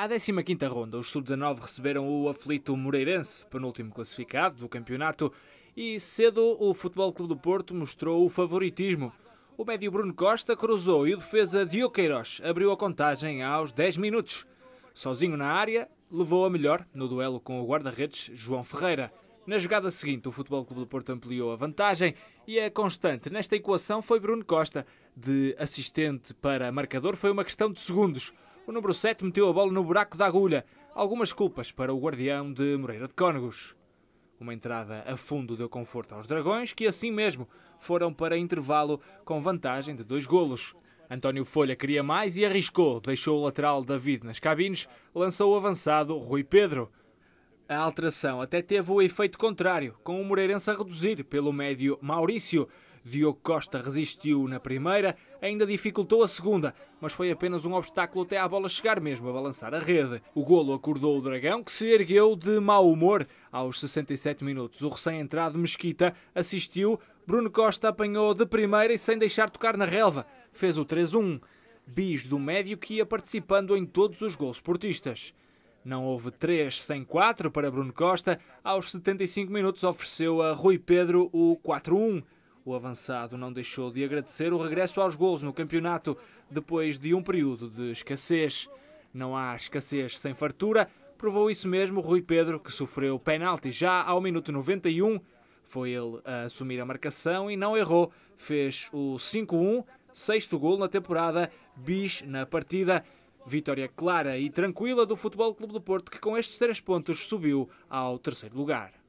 À 15ª ronda, os sub-19 receberam o aflito Moreirense, penúltimo classificado do campeonato, e cedo o Futebol Clube do Porto mostrou o favoritismo. O médio Bruno Costa cruzou e o defesa Diogo Queiroz abriu a contagem aos 10 minutos. Sozinho na área, levou a melhor no duelo com o guarda-redes João Ferreira. Na jogada seguinte, o Futebol Clube do Porto ampliou a vantagem e a constante nesta equação foi Bruno Costa. De assistente para marcador foi uma questão de segundos. O número 7 meteu a bola no buraco da agulha. Algumas culpas para o guardião de Moreira de Cónegos. Uma entrada a fundo deu conforto aos dragões, que assim mesmo foram para intervalo com vantagem de dois golos. António Folha queria mais e arriscou, deixou o lateral David nas cabines, lançou o avançado Rui Pedro. A alteração até teve o efeito contrário, com o Moreirense a reduzir pelo médio Maurício, Diogo Costa resistiu na primeira, ainda dificultou a segunda, mas foi apenas um obstáculo até à bola chegar mesmo a balançar a rede. O golo acordou o Dragão, que se ergueu de mau humor. Aos 67 minutos, o recém-entrado Mesquita assistiu. Bruno Costa apanhou de primeira e sem deixar tocar na relva. Fez o 3-1. Bis do médio que ia participando em todos os gols portistas. Não houve 3 sem 4 para Bruno Costa. Aos 75 minutos ofereceu a Rui Pedro o 4-1. O avançado não deixou de agradecer o regresso aos gols no campeonato depois de um período de escassez. Não há escassez sem fartura, provou isso mesmo Rui Pedro, que sofreu penalti já ao minuto 91. Foi ele a assumir a marcação e não errou. Fez o 5-1, sexto gol na temporada, bis na partida. Vitória clara e tranquila do Futebol Clube do Porto, que com estes três pontos subiu ao terceiro lugar.